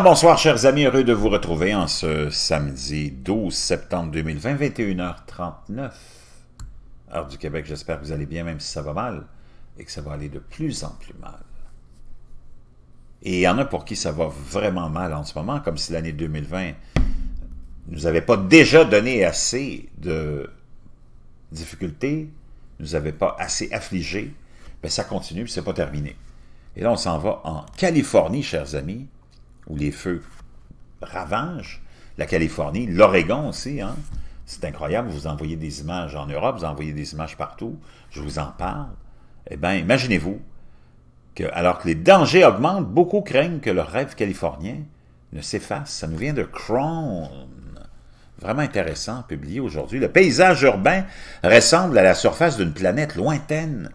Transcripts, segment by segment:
bonsoir chers amis, heureux de vous retrouver en ce samedi 12 septembre 2020, 21h39, heure du Québec. J'espère que vous allez bien même si ça va mal et que ça va aller de plus en plus mal. Et il y en a pour qui ça va vraiment mal en ce moment, comme si l'année 2020 nous avait pas déjà donné assez de difficultés, nous avait pas assez affligés, mais ben, ça continue, c'est pas terminé. Et là, on s'en va en Californie, chers amis, où les feux ravagent la Californie, l'Oregon aussi, hein? c'est incroyable, vous envoyez des images en Europe, vous envoyez des images partout, je vous en parle. Eh bien, imaginez-vous que, alors que les dangers augmentent, beaucoup craignent que le rêve californien ne s'efface. Ça nous vient de Crown. Vraiment intéressant, publié aujourd'hui. Le paysage urbain ressemble à la surface d'une planète lointaine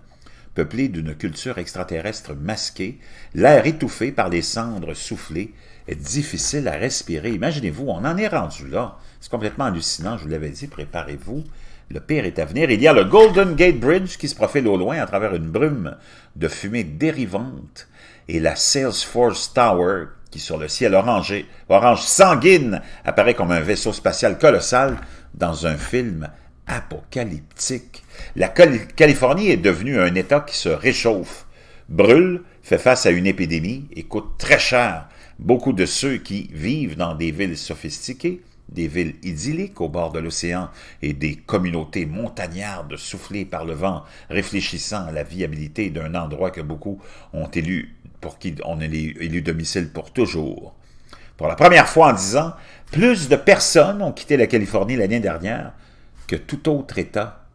Peuplé d'une culture extraterrestre masquée, l'air étouffé par les cendres soufflées, est difficile à respirer. Imaginez-vous, on en est rendu là. C'est complètement hallucinant, je vous l'avais dit, préparez-vous. Le pire est à venir. Il y a le Golden Gate Bridge qui se profile au loin à travers une brume de fumée dérivante et la Salesforce Tower qui, sur le ciel orangé, orange sanguine, apparaît comme un vaisseau spatial colossal dans un film apocalyptique. La Californie est devenue un État qui se réchauffe, brûle, fait face à une épidémie et coûte très cher. Beaucoup de ceux qui vivent dans des villes sophistiquées, des villes idylliques au bord de l'océan et des communautés montagnardes soufflées par le vent, réfléchissant à la viabilité d'un endroit que beaucoup ont élu pour qui on est élu domicile pour toujours. Pour la première fois en dix ans, plus de personnes ont quitté la Californie l'année dernière que tout autre État,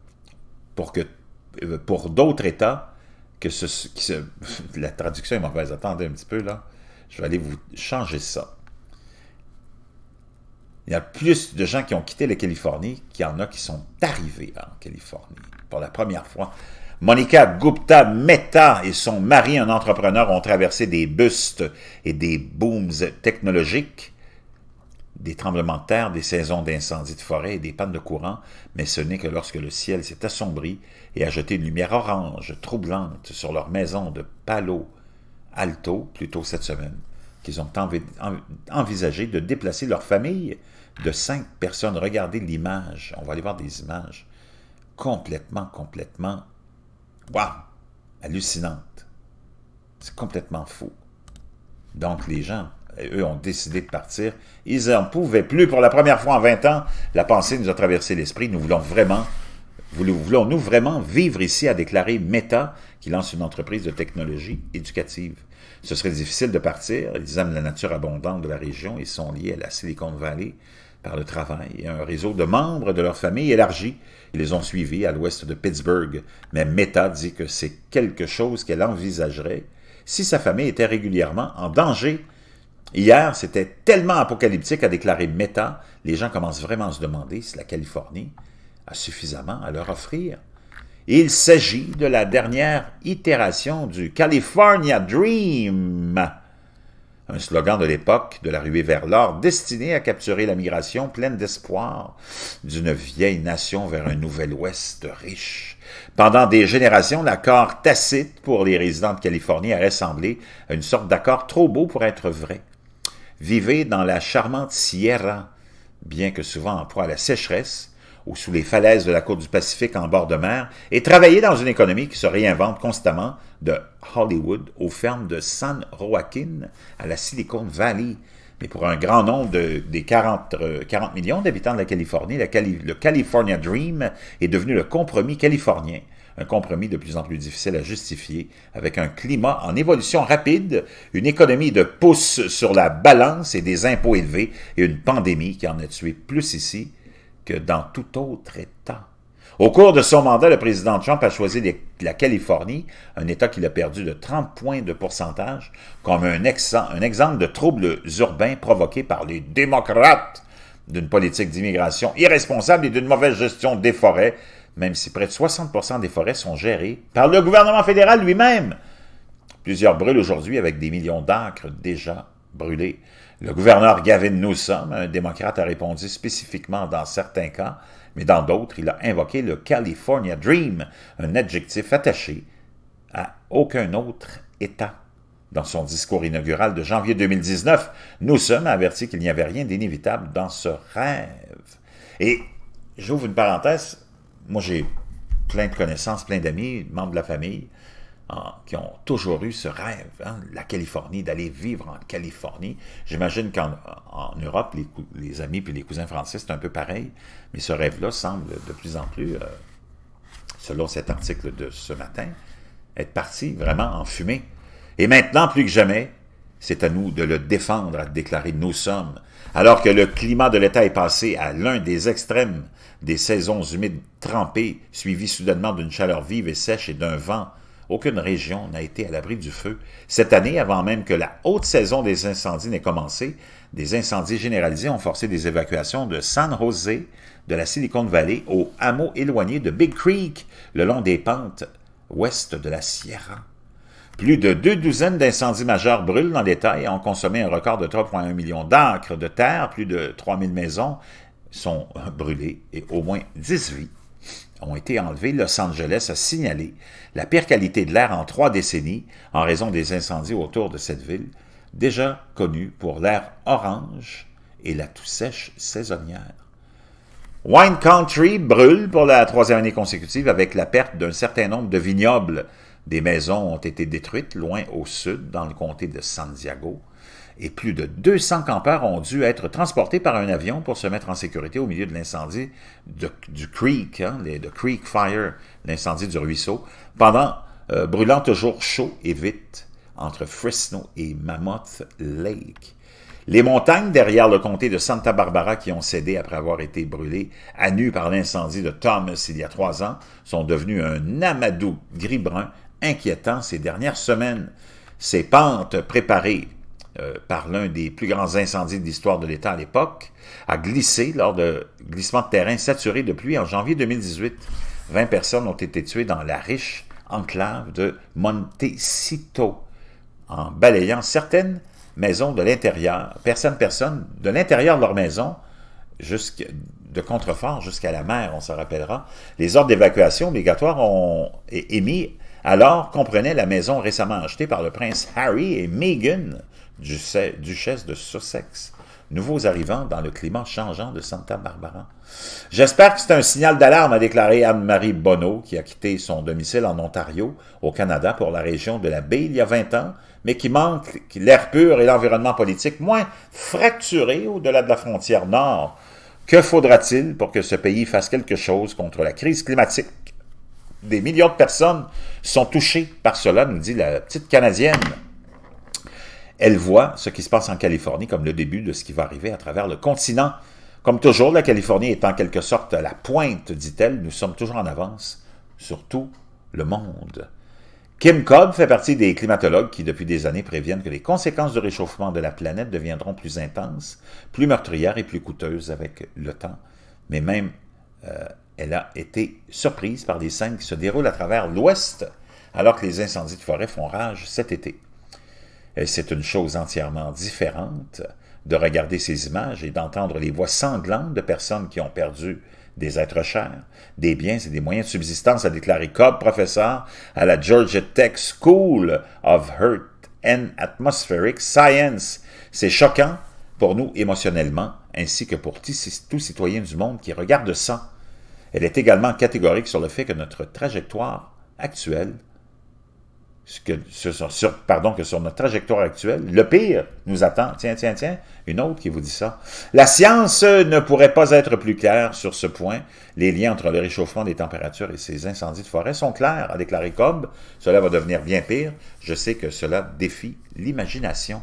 pour euh, pour d'autres États, que ce, la traduction est mauvaise. Attendez un petit peu là. Je vais aller vous changer ça. Il y a plus de gens qui ont quitté la Californie qu'il y en a qui sont arrivés en Californie pour la première fois. Monica Gupta Mehta et son mari, un entrepreneur, ont traversé des bustes et des booms technologiques des tremblements de terre, des saisons d'incendies de forêt et des pannes de courant, mais ce n'est que lorsque le ciel s'est assombri et a jeté une lumière orange troublante sur leur maison de Palo Alto plutôt cette semaine qu'ils ont envisagé de déplacer leur famille de cinq personnes. Regardez l'image, on va aller voir des images complètement, complètement, waouh, hallucinantes. C'est complètement faux. Donc les gens eux ont décidé de partir. Ils n'en pouvaient plus. Pour la première fois en 20 ans, la pensée nous a traversé l'esprit. Nous voulons vraiment, voulons-nous vraiment vivre ici, a déclaré Meta, qui lance une entreprise de technologie éducative. Ce serait difficile de partir. Ils aiment la nature abondante de la région. et sont liés à la Silicon Valley par le travail et un réseau de membres de leur famille élargi. Ils les ont suivis à l'ouest de Pittsburgh. Mais Meta dit que c'est quelque chose qu'elle envisagerait si sa famille était régulièrement en danger Hier, c'était tellement apocalyptique, à déclarer Meta, les gens commencent vraiment à se demander si la Californie a suffisamment à leur offrir. Il s'agit de la dernière itération du California Dream, un slogan de l'époque de la ruée vers l'or destiné à capturer la migration pleine d'espoir d'une vieille nation vers un nouvel Ouest riche. Pendant des générations, l'accord tacite pour les résidents de Californie a ressemblé à une sorte d'accord trop beau pour être vrai. Vivez dans la charmante Sierra, bien que souvent en proie à la sécheresse, ou sous les falaises de la côte du Pacifique en bord de mer, et travaillez dans une économie qui se réinvente constamment de Hollywood aux fermes de San Joaquin à la Silicon Valley. Mais pour un grand nombre des 40, euh, millions d'habitants de la Californie, le California Dream est devenu le compromis californien un compromis de plus en plus difficile à justifier, avec un climat en évolution rapide, une économie de pouce sur la balance et des impôts élevés, et une pandémie qui en a tué plus ici que dans tout autre État. Au cours de son mandat, le président Trump a choisi la Californie, un État qu'il a perdu de 30 points de pourcentage, comme un, un exemple de troubles urbains provoqués par les démocrates d'une politique d'immigration irresponsable et d'une mauvaise gestion des forêts, même si près de 60 des forêts sont gérées par le gouvernement fédéral lui-même. Plusieurs brûlent aujourd'hui avec des millions d'acres déjà brûlés. Le gouverneur Gavin Newsom, un démocrate, a répondu spécifiquement dans certains cas, mais dans d'autres, il a invoqué le California Dream, un adjectif attaché à aucun autre État. Dans son discours inaugural de janvier 2019, Newsom a averti qu'il n'y avait rien d'inévitable dans ce rêve. Et j'ouvre une parenthèse, moi, j'ai plein de connaissances, plein d'amis, membres de la famille, qui ont toujours eu ce rêve, hein, la Californie, d'aller vivre en Californie. J'imagine qu'en Europe, les, amis puis les cousins français, c'est un peu pareil, mais ce rêve-là semble de plus en plus, euh, selon cet article de ce matin, être parti vraiment en fumée. Et maintenant, plus que jamais, c'est à nous de le défendre, a déclaré Nous sommes. Alors que le climat de l'État est passé à l'un des extrêmes des saisons humides trempées, suivies soudainement d'une chaleur vive et sèche et d'un vent, aucune région n'a été à l'abri du feu. Cette année, avant même que la haute saison des incendies n'ait commencé, des incendies généralisés ont forcé des évacuations de San José, de la Silicon Valley, aux hameaux éloignés de Big Creek, le long des pentes ouest de la Sierra. Plus de deux douzaines d'incendies majeurs brûlent dans l'État et ont consommé un record de 3,1 millions d'acres de terre. Plus de 000 maisons sont euh, brûlées et au moins 10 vies ont été enlevées. Los Angeles a signalé la pire qualité de l'air en trois décennies en raison des incendies autour de cette ville, déjà connue pour l'air orange et la tout sèche saisonnière. Wine Country brûle pour la troisième année consécutive avec la perte d'un certain nombre de vignobles des maisons ont été détruites loin au sud, dans le comté de San Diego, et plus de 200 campeurs ont dû être transportés par un avion pour se mettre en sécurité au milieu de l'incendie du Creek, hein, le de Creek Fire, l'incendie du ruisseau, pendant euh, brûlant toujours chaud et vite entre Fresno et Mammoth Lake. Les montagnes derrière le comté de Santa Barbara qui ont cédé après avoir été brûlées à nu par l'incendie de Thomas il y a trois ans sont devenues un amadou gris-brun inquiétant ces dernières semaines. Ces pentes préparées euh, par l'un des plus grands incendies de l'histoire de l'État à l'époque a glissé lors de glissement de terrain saturé de pluie en janvier 2018. 20 personnes ont été tuées dans la riche enclave de Montecito en balayant certaines maisons de l'intérieur, personne, personne, de l'intérieur de leur maison, de contrefort jusqu'à la mer, on se rappellera. Les ordres d'évacuation obligatoires ont émis alors comprenait la maison récemment achetée par le prince Harry et Meghan, duchesse de Sussex nouveaux arrivants dans le climat changeant de Santa Barbara. J'espère que c'est un signal d'alarme, a déclaré Anne-Marie Bonneau, qui a quitté son domicile en Ontario, au Canada, pour la région de la baie il y a 20 ans, mais qui manque l'air pur et l'environnement politique moins fracturé au-delà de la frontière nord. Que faudra-t-il pour que ce pays fasse quelque chose contre la crise climatique des millions de personnes sont touchées par cela, nous dit la petite Canadienne. Elle voit ce qui se passe en Californie comme le début de ce qui va arriver à travers le continent. Comme toujours, la Californie est en quelque sorte à la pointe, dit-elle, nous sommes toujours en avance sur tout le monde. Kim Cobb fait partie des climatologues qui, depuis des années, préviennent que les conséquences du réchauffement de la planète deviendront plus intenses, plus meurtrières et plus coûteuses avec le temps. Mais même euh, elle a été surprise par des scènes qui se déroulent à travers l'Ouest, alors que les incendies de forêt font rage cet été. c'est une chose entièrement différente de regarder ces images et d'entendre les voix sanglantes de personnes qui ont perdu des êtres chers, des biens et des moyens de subsistance, a déclaré Cobb, professeur à la Georgia Tech School of Earth and Atmospheric Science. C'est choquant pour nous émotionnellement, ainsi que pour tous citoyens du monde qui regardent ça elle est également catégorique sur le fait que notre trajectoire actuelle que, sur, pardon, que sur notre trajectoire actuelle, le pire nous attend. Tiens, tiens, tiens, une autre qui vous dit ça. La science ne pourrait pas être plus claire sur ce point. Les liens entre le réchauffement des températures et ces incendies de forêt sont clairs, a déclaré Cobb. Cela va devenir bien pire. Je sais que cela défie l'imagination.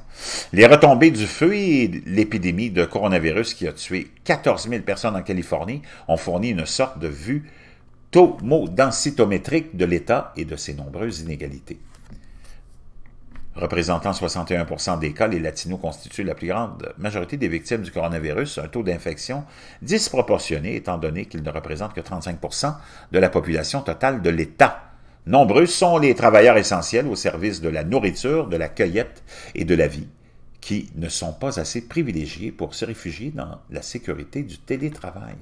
Les retombées du feu et l'épidémie de coronavirus qui a tué 14 000 personnes en Californie ont fourni une sorte de vue tomodensitométrique de l'État et de ses nombreuses inégalités. Représentant 61 des cas, les Latinos constituent la plus grande majorité des victimes du coronavirus, un taux d'infection disproportionné étant donné qu'ils ne représentent que 35 de la population totale de l'État. Nombreux sont les travailleurs essentiels au service de la nourriture, de la cueillette et de la vie, qui ne sont pas assez privilégiés pour se réfugier dans la sécurité du télétravail.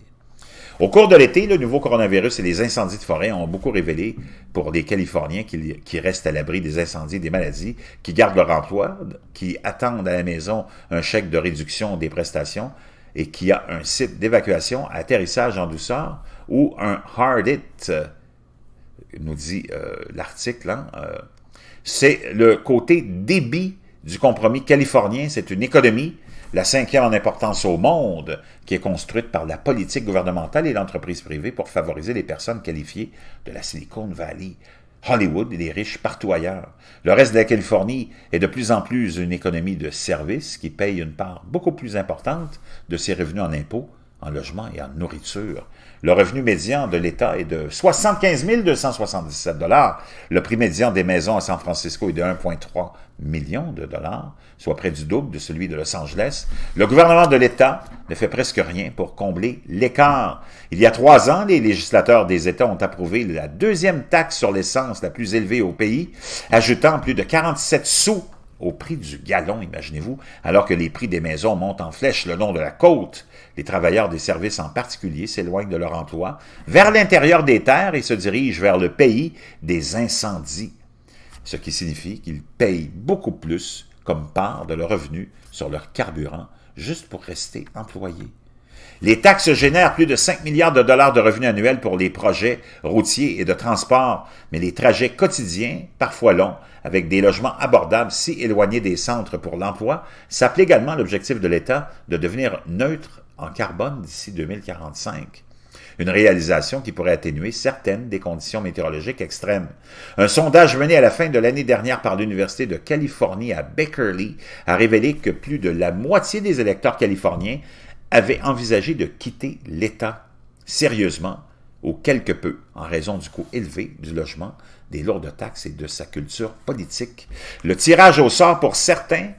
Au cours de l'été, le nouveau coronavirus et les incendies de forêt ont beaucoup révélé pour les Californiens qui, restent à l'abri des incendies et des maladies, qui gardent leur emploi, qui attendent à la maison un chèque de réduction des prestations et qui a un site d'évacuation, atterrissage en douceur ou un hard hit, euh, nous dit euh, l'article. Hein, euh. c'est le côté débit du compromis californien. C'est une économie la cinquième en importance au monde, qui est construite par la politique gouvernementale et l'entreprise privée pour favoriser les personnes qualifiées de la Silicon Valley. Hollywood et les riches partout ailleurs. Le reste de la Californie est de plus en plus une économie de services qui paye une part beaucoup plus importante de ses revenus en impôts, en logement et en nourriture. Le revenu médian de l'État est de 75 277 dollars. Le prix médian des maisons à San Francisco est de 1,3 million de dollars, soit près du double de celui de Los Angeles. Le gouvernement de l'État ne fait presque rien pour combler l'écart. Il y a trois ans, les législateurs des États ont approuvé la deuxième taxe sur l'essence la plus élevée au pays, ajoutant plus de 47 sous au prix du gallon, imaginez-vous, alors que les prix des maisons montent en flèche le long de la côte. Les travailleurs des services en particulier s'éloignent de leur emploi vers l'intérieur des terres et se dirigent vers le pays des incendies, ce qui signifie qu'ils payent beaucoup plus comme part de leurs revenu sur leur carburant juste pour rester employés. Les taxes génèrent plus de 5 milliards de dollars de revenus annuels pour les projets routiers et de transport, mais les trajets quotidiens, parfois longs, avec des logements abordables si éloignés des centres pour l'emploi, s'appelait également l'objectif de l'État de devenir neutre en carbone d'ici 2045 une réalisation qui pourrait atténuer certaines des conditions météorologiques extrêmes. Un sondage mené à la fin de l'année dernière par l'Université de Californie à Bakerly a révélé que plus de la moitié des électeurs californiens avait envisagé de quitter l'État sérieusement ou quelque peu en raison du coût élevé du logement, des lourdes taxes et de sa culture politique. Le tirage au sort pour certains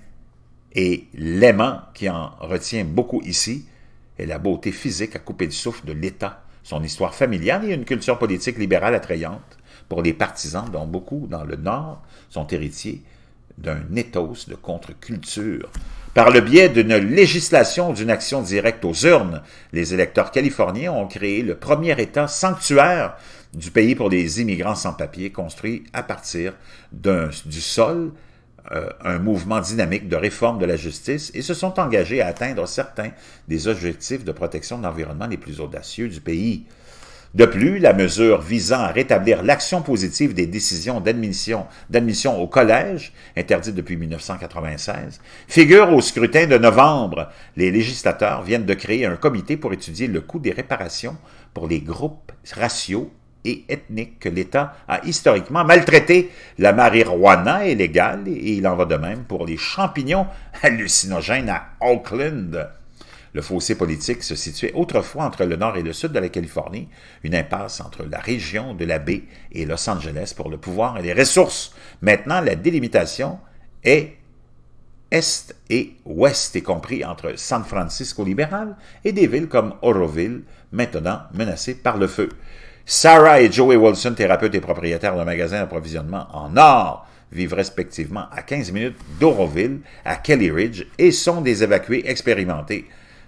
et l'aimant qui en retient beaucoup ici est la beauté physique à couper le souffle de l'État, son histoire familiale et une culture politique libérale attrayante pour les partisans dont beaucoup dans le Nord sont héritiers d'un ethos de contre-culture. Par le biais d'une législation d'une action directe aux urnes, les électeurs californiens ont créé le premier État sanctuaire du pays pour les immigrants sans papier, construit à partir du sol, euh, un mouvement dynamique de réforme de la justice, et se sont engagés à atteindre certains des objectifs de protection de l'environnement les plus audacieux du pays. De plus, la mesure visant à rétablir l'action positive des décisions d'admission au collège, interdite depuis 1996, figure au scrutin de novembre. Les législateurs viennent de créer un comité pour étudier le coût des réparations pour les groupes raciaux et ethniques que l'État a historiquement maltraités. La marijuana est légale et il en va de même pour les champignons hallucinogènes à Auckland. Le fossé politique se situait autrefois entre le nord et le sud de la Californie, une impasse entre la région de la baie et Los Angeles pour le pouvoir et les ressources. Maintenant, la délimitation est est et ouest, y compris entre San Francisco libéral et des villes comme Oroville, maintenant menacées par le feu. Sarah et Joey Wilson, thérapeutes et propriétaires d'un magasin d'approvisionnement en or, vivent respectivement à 15 minutes d'Oroville, à Kelly Ridge, et sont des évacués expérimentés.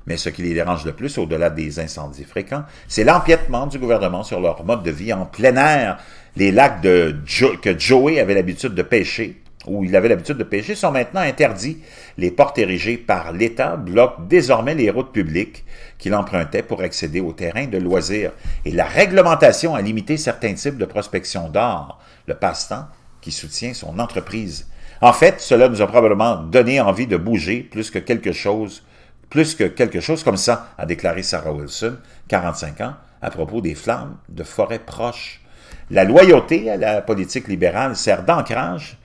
Mais ce qui les dérange le plus, au-delà des incendies fréquents, c'est l'empiètement du gouvernement sur leur mode de vie en plein air. Les lacs de que Joey avait l'habitude de pêcher, où il avait l'habitude de pêcher, sont maintenant interdits. Les portes érigées par l'État bloquent désormais les routes publiques qu'il empruntait pour accéder aux terrains de loisirs. Et la réglementation a limité certains types de prospection d'or, le passe-temps qui soutient son entreprise. En fait, cela nous a probablement donné envie de bouger plus que quelque chose plus que quelque chose comme ça, a déclaré Sarah Wilson, 45 ans, à propos des flammes de forêts proches. La loyauté à la politique libérale sert d'ancrage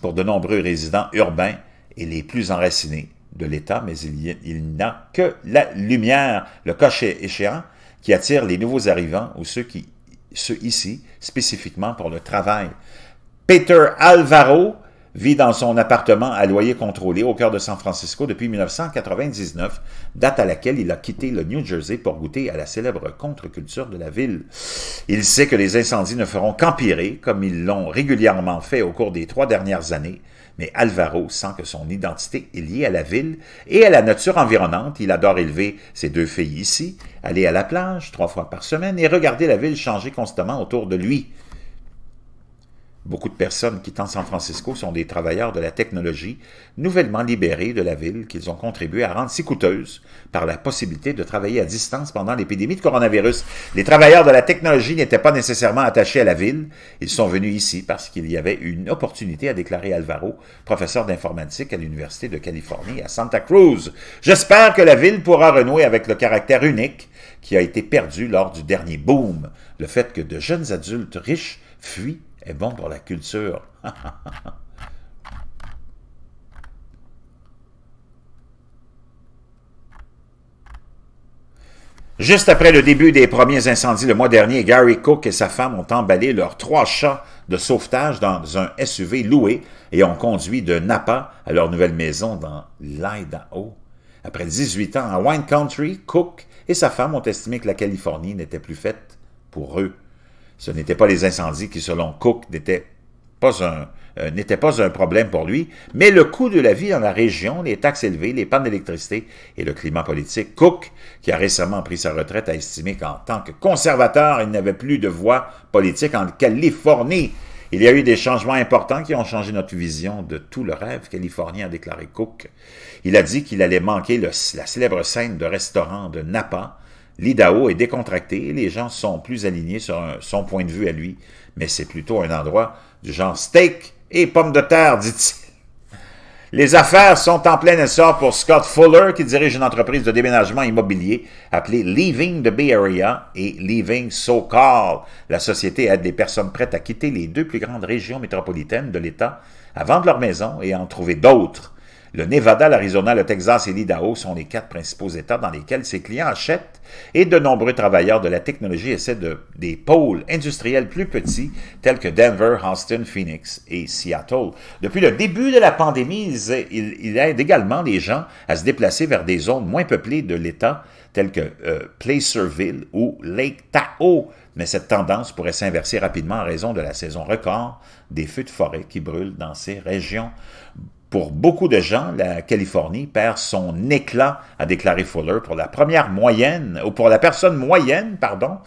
pour de nombreux résidents urbains et les plus enracinés de l'État, mais il n'y a que la lumière, le cocher échéant, qui attire les nouveaux arrivants ou ceux, qui, ceux ici spécifiquement pour le travail. Peter Alvaro, vit dans son appartement à loyer contrôlé au cœur de San Francisco depuis 1999, date à laquelle il a quitté le New Jersey pour goûter à la célèbre contre-culture de la ville. Il sait que les incendies ne feront qu'empirer, comme ils l'ont régulièrement fait au cours des trois dernières années, mais Alvaro sent que son identité est liée à la ville et à la nature environnante. Il adore élever ses deux filles ici, aller à la plage trois fois par semaine et regarder la ville changer constamment autour de lui. Beaucoup de personnes quittant San Francisco sont des travailleurs de la technologie, nouvellement libérés de la ville qu'ils ont contribué à rendre si coûteuse par la possibilité de travailler à distance pendant l'épidémie de coronavirus. Les travailleurs de la technologie n'étaient pas nécessairement attachés à la ville. Ils sont venus ici parce qu'il y avait une opportunité, a déclaré Alvaro, professeur d'informatique à l'Université de Californie à Santa Cruz. J'espère que la ville pourra renouer avec le caractère unique qui a été perdu lors du dernier boom, le fait que de jeunes adultes riches fuient est bon pour la culture. Juste après le début des premiers incendies le mois dernier, Gary Cook et sa femme ont emballé leurs trois chats de sauvetage dans un SUV loué et ont conduit de Napa à leur nouvelle maison dans l'Idaho. Après 18 ans à wine country, Cook et sa femme ont estimé que la Californie n'était plus faite pour eux. Ce n'était pas les incendies qui, selon Cook, n'étaient pas un, euh, n'était pas un problème pour lui, mais le coût de la vie dans la région, les taxes élevées, les pannes d'électricité et le climat politique, Cook, qui a récemment pris sa retraite, a estimé qu'en tant que conservateur, il n'avait plus de voix politique en Californie. Il y a eu des changements importants qui ont changé notre vision de tout le rêve californien, a déclaré Cook. Il a dit qu'il allait manquer la célèbre scène de restaurant de Napa, L'Idaho est décontracté les gens sont plus alignés sur son point de vue à lui, mais c'est plutôt un endroit du genre steak et pommes de terre, dit-il. Les affaires sont en plein essor pour Scott Fuller, qui dirige une entreprise de déménagement immobilier appelée Leaving the Bay Area et Leaving SoCal. La société aide des personnes prêtes à quitter les deux plus grandes régions métropolitaines de l'État à vendre leur maison et à en trouver d'autres. Le Nevada, l'Arizona, le Texas et l'Idaho sont les quatre principaux États dans lesquels ses clients achètent et de nombreux travailleurs de la technologie essaient de, des pôles industriels plus petits tels que Denver, Houston, Phoenix et Seattle. Depuis le début de la pandémie, il, aide également les gens à se déplacer vers des zones moins peuplées de l'État telles que euh, Placerville ou Lake Tahoe, mais cette tendance pourrait s'inverser rapidement en raison de la saison record des feux de forêt qui brûlent dans ces régions. Pour beaucoup de gens, la Californie perd son éclat, a déclaré Fuller, pour la première moyenne, ou pour la personne moyenne, pardon,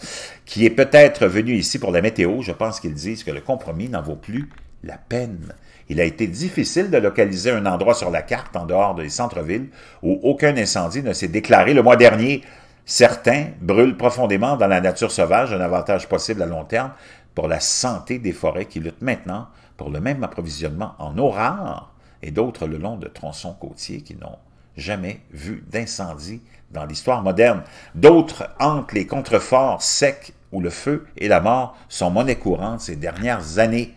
qui est peut-être venue ici pour la météo. Je pense qu'ils disent que le compromis n'en vaut plus la peine. Il a été difficile de localiser un endroit sur la carte en dehors des centres-villes où aucun incendie ne s'est déclaré le mois dernier. Certains brûlent profondément dans la nature sauvage, un avantage possible à long terme pour la santé des forêts qui luttent maintenant pour le même approvisionnement en eau rare et d'autres le long de tronçons côtiers qui n'ont jamais vu d'incendie dans l'histoire moderne. D'autres hantent les contreforts secs où le feu et la mort sont monnaie courante ces dernières années.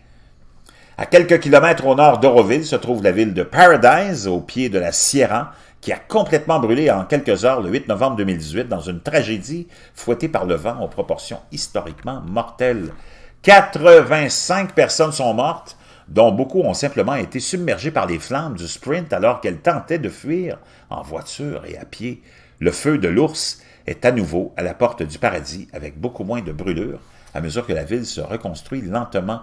À quelques kilomètres au nord d'Oroville se trouve la ville de Paradise, au pied de la Sierra, qui a complètement brûlé en quelques heures le 8 novembre 2018 dans une tragédie fouettée par le vent aux proportions historiquement mortelles. 85 personnes sont mortes, dont beaucoup ont simplement été submergés par les flammes du sprint alors qu'elles tentaient de fuir en voiture et à pied. Le feu de l'ours est à nouveau à la porte du paradis avec beaucoup moins de brûlures à mesure que la ville se reconstruit lentement.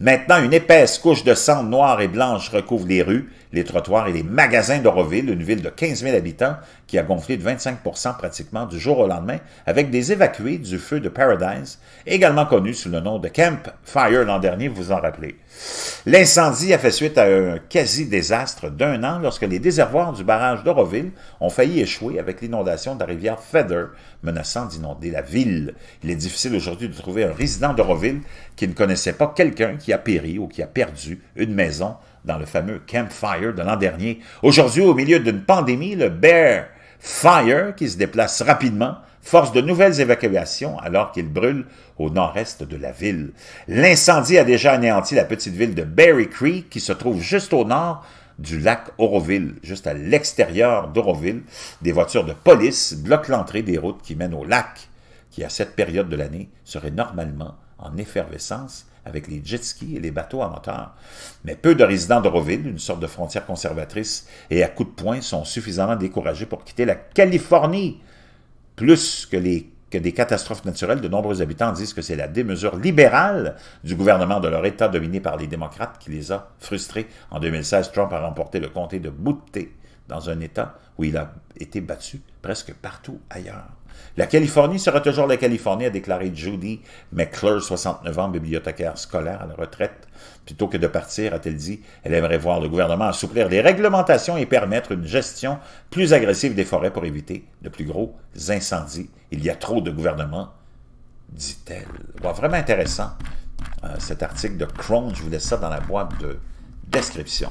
Maintenant, une épaisse couche de sang noir et blanches recouvre les rues, les trottoirs et les magasins d'Auroville, une ville de 15 000 habitants qui a gonflé de 25 pratiquement du jour au lendemain, avec des évacués du feu de Paradise, également connu sous le nom de Camp Fire l'an dernier, vous vous en rappelez. L'incendie a fait suite à un quasi-désastre d'un an lorsque les déservoirs du barrage d'Oroville ont failli échouer avec l'inondation de la rivière Feather, menaçant d'inonder la ville. Il est difficile aujourd'hui de trouver un résident d'Oroville qui ne connaissait pas quelqu'un qui a péri ou qui a perdu une maison dans le fameux Camp Fire de l'an dernier. Aujourd'hui, au milieu d'une pandémie, le Bear Fire qui se déplace rapidement force de nouvelles évacuations alors qu'il brûle au nord-est de la ville. L'incendie a déjà anéanti la petite ville de Berry Creek qui se trouve juste au nord du lac Oroville, juste à l'extérieur d'Oroville, des voitures de police bloquent l'entrée des routes qui mènent au lac, qui à cette période de l'année serait normalement en effervescence avec les jet skis et les bateaux à moteur. Mais peu de résidents de Roville, une sorte de frontière conservatrice et à coups de poing, sont suffisamment découragés pour quitter la Californie, plus que les que des catastrophes naturelles, de nombreux habitants disent que c'est la démesure libérale du gouvernement de leur État dominé par les démocrates qui les a frustrés. En 2016, Trump a remporté le comté de Butte, dans un État où il a été battu presque partout ailleurs. La Californie sera toujours la Californie, a déclaré Judy McClure, 69 ans, bibliothécaire scolaire à la retraite. Plutôt que de partir, a-t-elle dit, elle aimerait voir le gouvernement assouplir les réglementations et permettre une gestion plus agressive des forêts pour éviter de plus gros incendies. Il y a trop de gouvernements, dit-elle. vraiment intéressant, euh, cet article de Crone. Je vous laisse ça dans la boîte de description.